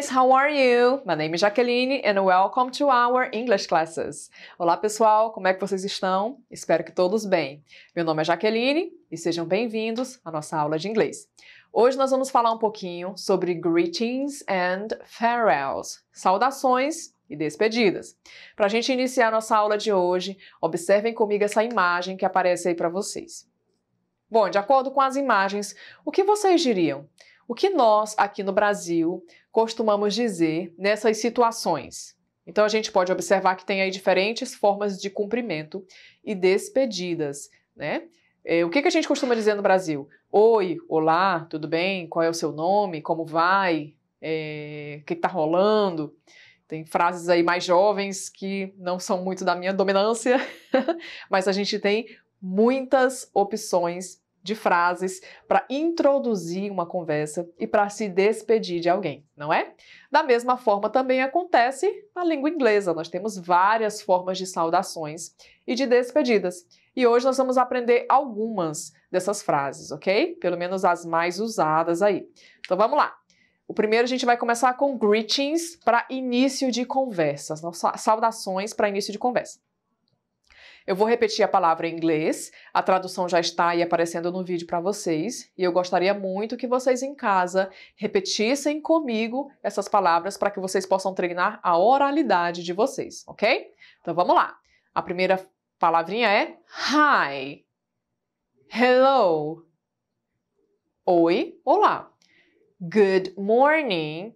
guys, how are you? My name is Jaqueline and welcome to our English classes. Olá pessoal, como é que vocês estão? Espero que todos bem. Meu nome é Jaqueline e sejam bem-vindos à nossa aula de inglês. Hoje nós vamos falar um pouquinho sobre greetings and farewells, saudações e despedidas. Para a gente iniciar nossa aula de hoje, observem comigo essa imagem que aparece aí para vocês. Bom, de acordo com as imagens, o que vocês diriam? O que nós aqui no Brasil costumamos dizer nessas situações. Então a gente pode observar que tem aí diferentes formas de cumprimento e despedidas, né? É, o que, que a gente costuma dizer no Brasil? Oi, olá, tudo bem? Qual é o seu nome? Como vai? É, o que está rolando? Tem frases aí mais jovens que não são muito da minha dominância, mas a gente tem muitas opções de frases para introduzir uma conversa e para se despedir de alguém, não é? Da mesma forma também acontece na língua inglesa. Nós temos várias formas de saudações e de despedidas. E hoje nós vamos aprender algumas dessas frases, ok? Pelo menos as mais usadas aí. Então vamos lá. O primeiro a gente vai começar com greetings para início de conversas, saudações para início de conversa. Eu vou repetir a palavra em inglês, a tradução já está aí aparecendo no vídeo para vocês, e eu gostaria muito que vocês em casa repetissem comigo essas palavras para que vocês possam treinar a oralidade de vocês, ok? Então vamos lá. A primeira palavrinha é hi. Hello. Oi, olá. Good morning.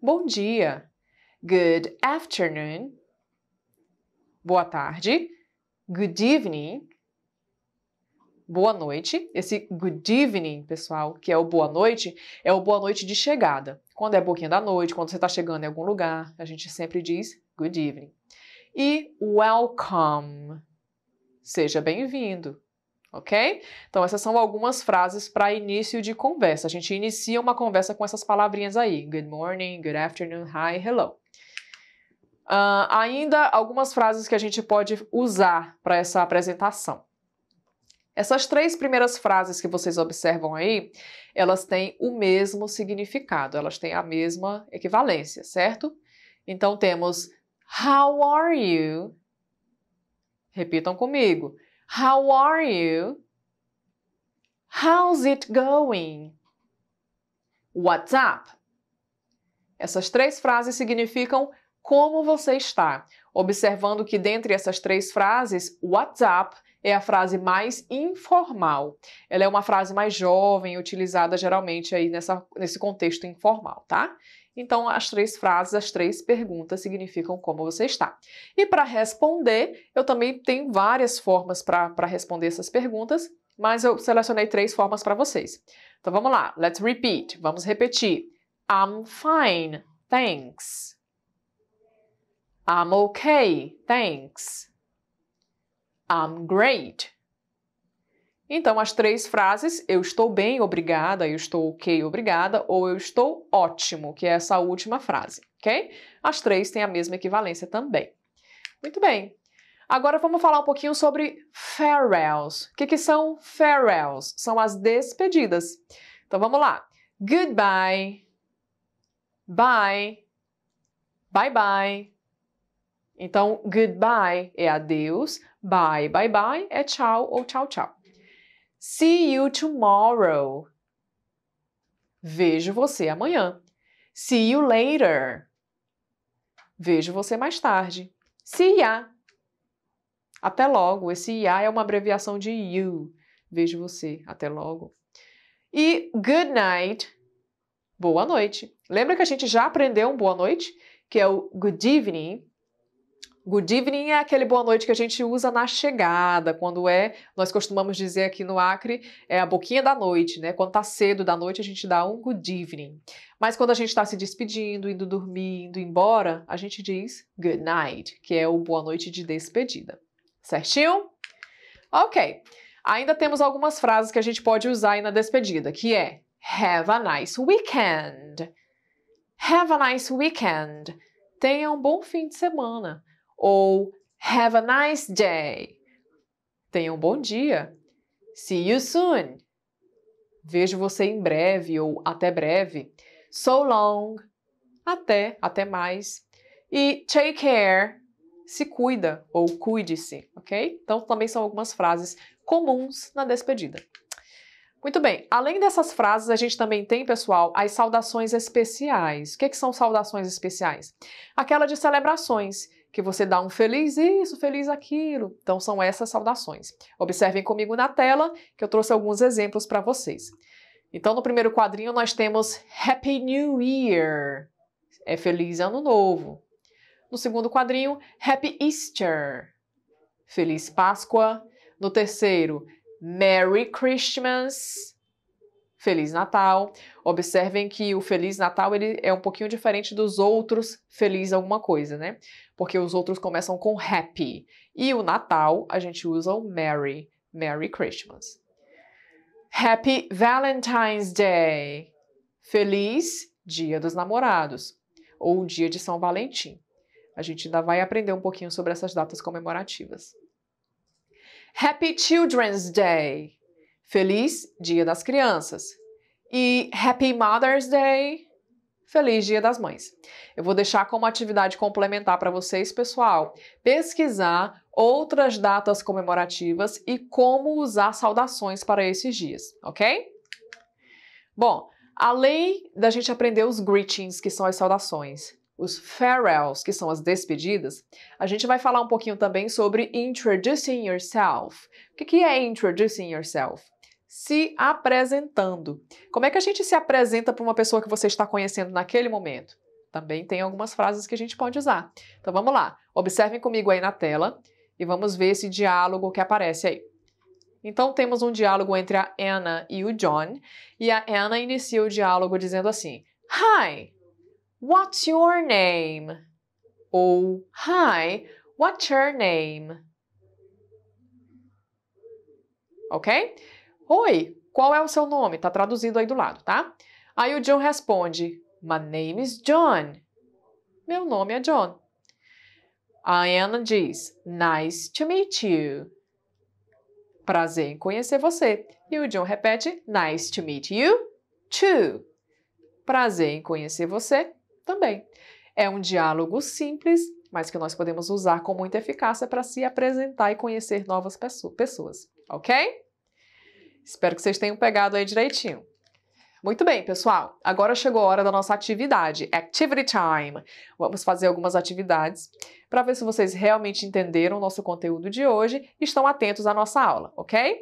Bom dia. Good afternoon boa tarde. Good evening, boa noite. Esse good evening, pessoal, que é o boa noite, é o boa noite de chegada. Quando é boquinha da noite, quando você está chegando em algum lugar, a gente sempre diz good evening. E welcome, seja bem-vindo, ok? Então, essas são algumas frases para início de conversa. A gente inicia uma conversa com essas palavrinhas aí: good morning, good afternoon, hi, hello. Uh, ainda algumas frases que a gente pode usar para essa apresentação. Essas três primeiras frases que vocês observam aí, elas têm o mesmo significado, elas têm a mesma equivalência, certo? Então temos How are you? Repitam comigo. How are you? How's it going? What's up? Essas três frases significam como você está. Observando que dentre essas três frases, WhatsApp é a frase mais informal. Ela é uma frase mais jovem, utilizada geralmente aí nessa, nesse contexto informal, tá? Então, as três frases, as três perguntas significam como você está. E para responder, eu também tenho várias formas para responder essas perguntas, mas eu selecionei três formas para vocês. Então, vamos lá. Let's repeat. Vamos repetir. I'm fine. Thanks. I'm okay, thanks. I'm great. Então, as três frases, eu estou bem, obrigada, eu estou ok, obrigada, ou eu estou ótimo, que é essa última frase, ok? As três têm a mesma equivalência também. Muito bem. Agora vamos falar um pouquinho sobre farewells. O que, que são farewells? São as despedidas. Então vamos lá. Goodbye. Bye. Bye bye. Então, goodbye é adeus, bye, bye, bye é tchau ou tchau, tchau. See you tomorrow. Vejo você amanhã. See you later. Vejo você mais tarde. See ya. Até logo. Esse ya é uma abreviação de you. Vejo você. Até logo. E good night. Boa noite. Lembra que a gente já aprendeu um boa noite, que é o good evening. Good evening é aquele boa noite que a gente usa na chegada, quando é, nós costumamos dizer aqui no Acre, é a boquinha da noite, né? Quando tá cedo da noite, a gente dá um good evening. Mas quando a gente está se despedindo, indo dormir, indo embora, a gente diz good night, que é o boa noite de despedida. Certinho? Ok. Ainda temos algumas frases que a gente pode usar aí na despedida, que é have a nice weekend. Have a nice weekend. Tenha um bom fim de semana ou have a nice day. Tenha um bom dia. See you soon. Vejo você em breve ou até breve. So long. Até, até mais. E take care. Se cuida ou cuide-se, ok? Então também são algumas frases comuns na despedida. Muito bem, além dessas frases, a gente também tem, pessoal, as saudações especiais. O que, é que são saudações especiais? Aquela de celebrações que você dá um feliz isso, feliz aquilo. Então são essas saudações. Observem comigo na tela que eu trouxe alguns exemplos para vocês. Então no primeiro quadrinho nós temos Happy New Year. É feliz ano novo. No segundo quadrinho, Happy Easter. Feliz Páscoa. No terceiro, Merry Christmas. Feliz Natal. Observem que o Feliz Natal ele é um pouquinho diferente dos outros Feliz alguma coisa, né? Porque os outros começam com Happy. E o Natal a gente usa o Merry. Merry Christmas. Happy Valentine's Day. Feliz Dia dos Namorados ou Dia de São Valentim. A gente ainda vai aprender um pouquinho sobre essas datas comemorativas. Happy Children's Day. Feliz Dia das Crianças. E Happy Mother's Day. Feliz Dia das Mães. Eu vou deixar como atividade complementar para vocês, pessoal, pesquisar outras datas comemorativas e como usar saudações para esses dias, ok? Bom, além da gente aprender os greetings, que são as saudações, os farewells, que são as despedidas, a gente vai falar um pouquinho também sobre introducing yourself. O que é introducing yourself? se apresentando. Como é que a gente se apresenta para uma pessoa que você está conhecendo naquele momento? Também tem algumas frases que a gente pode usar. Então vamos lá. Observem comigo aí na tela e vamos ver esse diálogo que aparece aí. Então temos um diálogo entre a Anna e o John, e a Anna inicia o diálogo dizendo assim: "Hi, what's your name?" Ou "Hi, what's your name?" OK? Oi, qual é o seu nome? Tá traduzido aí do lado, tá? Aí o John responde: My name is John. Meu nome é John. A Anna diz: Nice to meet you. Prazer em conhecer você. E o John repete: Nice to meet you too. Prazer em conhecer você também. É um diálogo simples, mas que nós podemos usar com muita eficácia para se apresentar e conhecer novas pessoas, ok? Espero que vocês tenham pegado aí direitinho. Muito bem, pessoal. Agora chegou a hora da nossa atividade, Activity Time. Vamos fazer algumas atividades para ver se vocês realmente entenderam o nosso conteúdo de hoje e estão atentos à nossa aula, ok?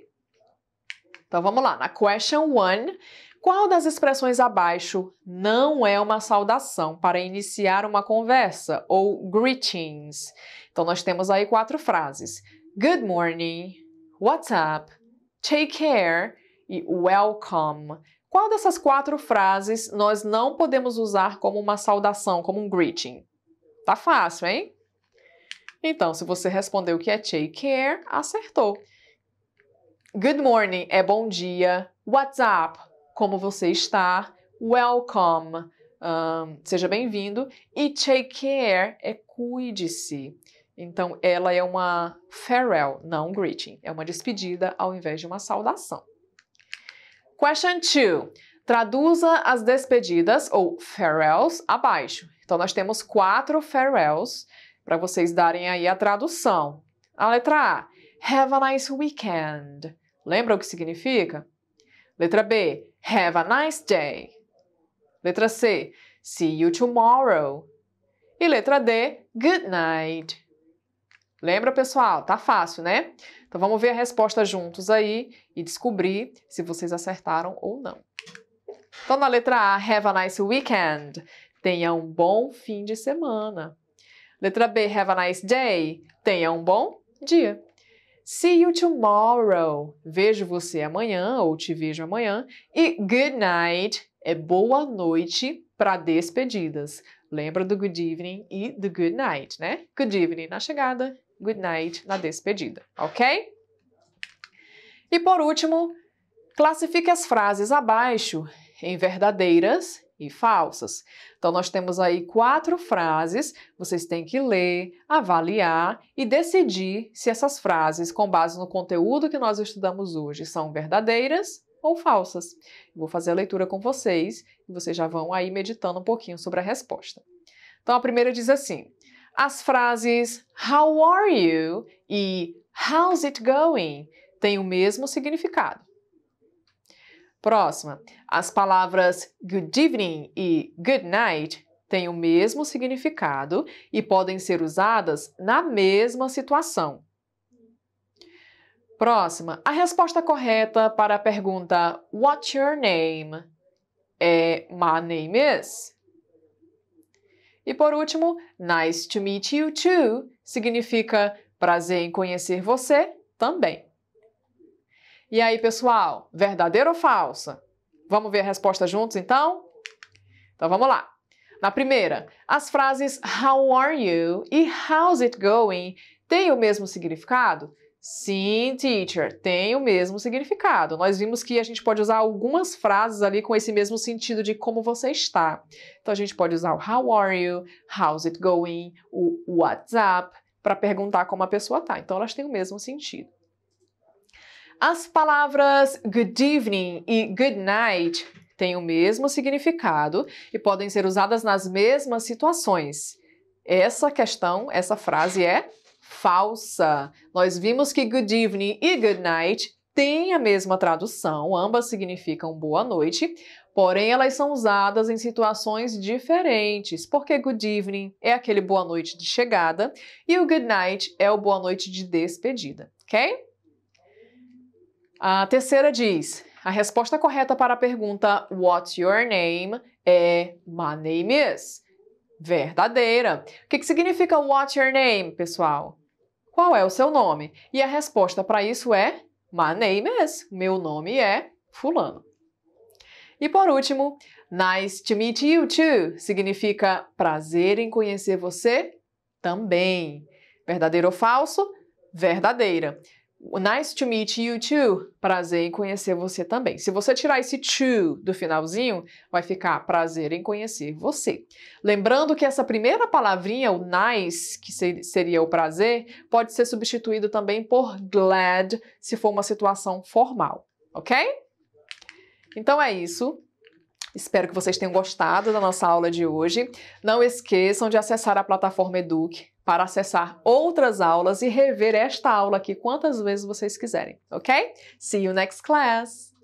Então vamos lá. Na question one, qual das expressões abaixo não é uma saudação para iniciar uma conversa ou greetings? Então nós temos aí quatro frases: Good morning, What's up? take care e welcome. Qual dessas quatro frases nós não podemos usar como uma saudação, como um greeting? Tá fácil, hein? Então, se você respondeu que é take care, acertou. Good morning é bom dia. What's up? Como você está? Welcome, um, seja bem-vindo. E take care é cuide-se. Então, ela é uma farewell, não um greeting. É uma despedida ao invés de uma saudação. Question 2. Traduza as despedidas ou farewells abaixo. Então, nós temos quatro farewells para vocês darem aí a tradução. A letra A. Have a nice weekend. Lembra o que significa? Letra B. Have a nice day. Letra C. See you tomorrow. E letra D. Good night. Lembra, pessoal? Tá fácil, né? Então vamos ver a resposta juntos aí e descobrir se vocês acertaram ou não. Então, na letra A, have a nice weekend. Tenha um bom fim de semana. Letra B, have a nice day. Tenha um bom dia. See you tomorrow. Vejo você amanhã ou te vejo amanhã. E good night é boa noite para despedidas. Lembra do good evening e do good night, né? Good evening na chegada good night na despedida, ok? E por último, classifique as frases abaixo em verdadeiras e falsas. Então, nós temos aí quatro frases, vocês têm que ler, avaliar e decidir se essas frases, com base no conteúdo que nós estudamos hoje, são verdadeiras ou falsas. Vou fazer a leitura com vocês e vocês já vão aí meditando um pouquinho sobre a resposta. Então, a primeira diz assim: as frases How are you? e How's it going? têm o mesmo significado. Próxima. As palavras good evening e good night têm o mesmo significado e podem ser usadas na mesma situação. Próxima. A resposta correta para a pergunta What's your name? é My name is. E por último, nice to meet you too significa prazer em conhecer você também. E aí, pessoal, verdadeira ou falsa? Vamos ver a resposta juntos então? Então vamos lá. Na primeira, as frases How are you e How's it going têm o mesmo significado Sim, teacher, tem o mesmo significado. Nós vimos que a gente pode usar algumas frases ali com esse mesmo sentido de como você está. Então a gente pode usar o how are you, how's it going, o what's up para perguntar como a pessoa tá. Então elas têm o mesmo sentido. As palavras good evening e good night têm o mesmo significado e podem ser usadas nas mesmas situações. Essa questão, essa frase é falsa. Nós vimos que good evening e good night têm a mesma tradução, ambas significam boa noite, porém elas são usadas em situações diferentes, porque good evening é aquele boa noite de chegada e o good night é o boa noite de despedida, ok? A terceira diz: a resposta correta para a pergunta What's your name? é My name is. Verdadeira. O que, que significa What's your name, pessoal? Qual é o seu nome? E a resposta para isso é My name is. Meu nome é Fulano. E por último, nice to meet you too significa prazer em conhecer você também. Verdadeiro ou falso? Verdadeira. Nice to meet you too. Prazer em conhecer você também. Se você tirar esse to do finalzinho, vai ficar prazer em conhecer você. Lembrando que essa primeira palavrinha, o nice, que seria o prazer, pode ser substituído também por glad, se for uma situação formal, ok? Então é isso. Espero que vocês tenham gostado da nossa aula de hoje. Não esqueçam de acessar a plataforma Eduque para acessar outras aulas e rever esta aula aqui quantas vezes vocês quiserem, ok? See you next class!